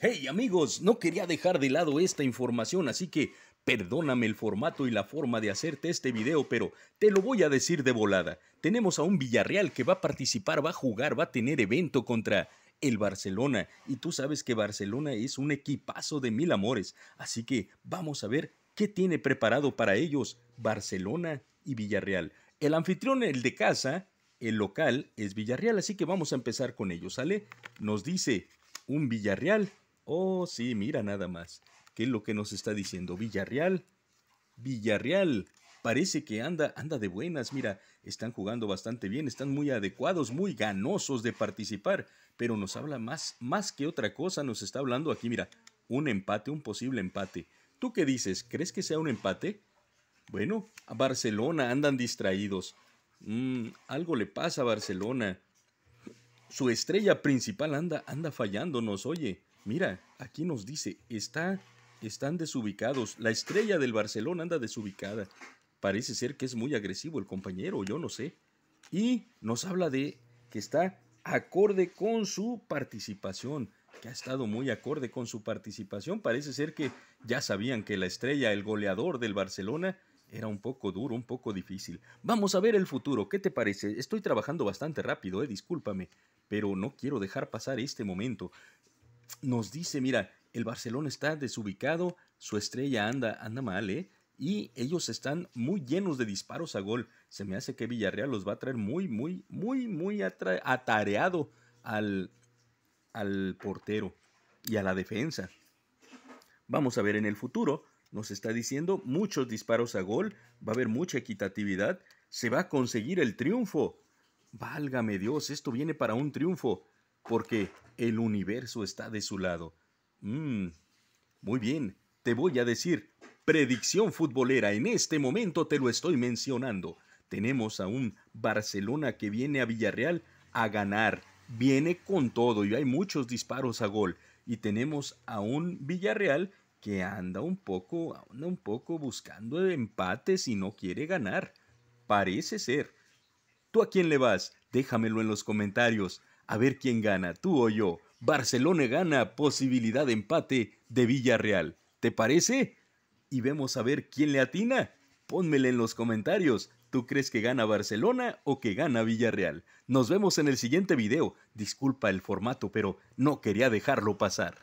Hey amigos, no quería dejar de lado esta información, así que perdóname el formato y la forma de hacerte este video, pero te lo voy a decir de volada. Tenemos a un Villarreal que va a participar, va a jugar, va a tener evento contra el Barcelona. Y tú sabes que Barcelona es un equipazo de mil amores. Así que vamos a ver qué tiene preparado para ellos Barcelona y Villarreal. El anfitrión, el de casa, el local es Villarreal, así que vamos a empezar con ellos, ¿sale? Nos dice un Villarreal Oh, sí, mira nada más. ¿Qué es lo que nos está diciendo Villarreal? Villarreal. Parece que anda, anda de buenas, mira, están jugando bastante bien, están muy adecuados, muy ganosos de participar, pero nos habla más, más que otra cosa, nos está hablando aquí, mira, un empate, un posible empate. ¿Tú qué dices? ¿Crees que sea un empate? Bueno, a Barcelona andan distraídos. Mm, algo le pasa a Barcelona. Su estrella principal anda, anda fallándonos, oye. Mira, aquí nos dice, está, están desubicados. La estrella del Barcelona anda desubicada. Parece ser que es muy agresivo el compañero, yo no sé. Y nos habla de que está acorde con su participación, que ha estado muy acorde con su participación. Parece ser que ya sabían que la estrella, el goleador del Barcelona, era un poco duro, un poco difícil. Vamos a ver el futuro, ¿qué te parece? Estoy trabajando bastante rápido, eh, discúlpame, pero no quiero dejar pasar este momento nos dice, mira, el Barcelona está desubicado, su estrella anda, anda mal, ¿eh? Y ellos están muy llenos de disparos a gol. Se me hace que Villarreal los va a traer muy, muy, muy, muy atareado al, al portero y a la defensa. Vamos a ver en el futuro, nos está diciendo muchos disparos a gol, va a haber mucha equitatividad, se va a conseguir el triunfo. Válgame Dios, esto viene para un triunfo porque el universo está de su lado. Mm, muy bien, te voy a decir, predicción futbolera, en este momento te lo estoy mencionando. Tenemos a un Barcelona que viene a Villarreal a ganar, viene con todo y hay muchos disparos a gol. Y tenemos a un Villarreal que anda un poco, anda un poco buscando empates y no quiere ganar. Parece ser. ¿Tú a quién le vas? Déjamelo en los comentarios. A ver quién gana, tú o yo. Barcelona gana posibilidad de empate de Villarreal. ¿Te parece? Y vemos a ver quién le atina. Pónmele en los comentarios. ¿Tú crees que gana Barcelona o que gana Villarreal? Nos vemos en el siguiente video. Disculpa el formato, pero no quería dejarlo pasar.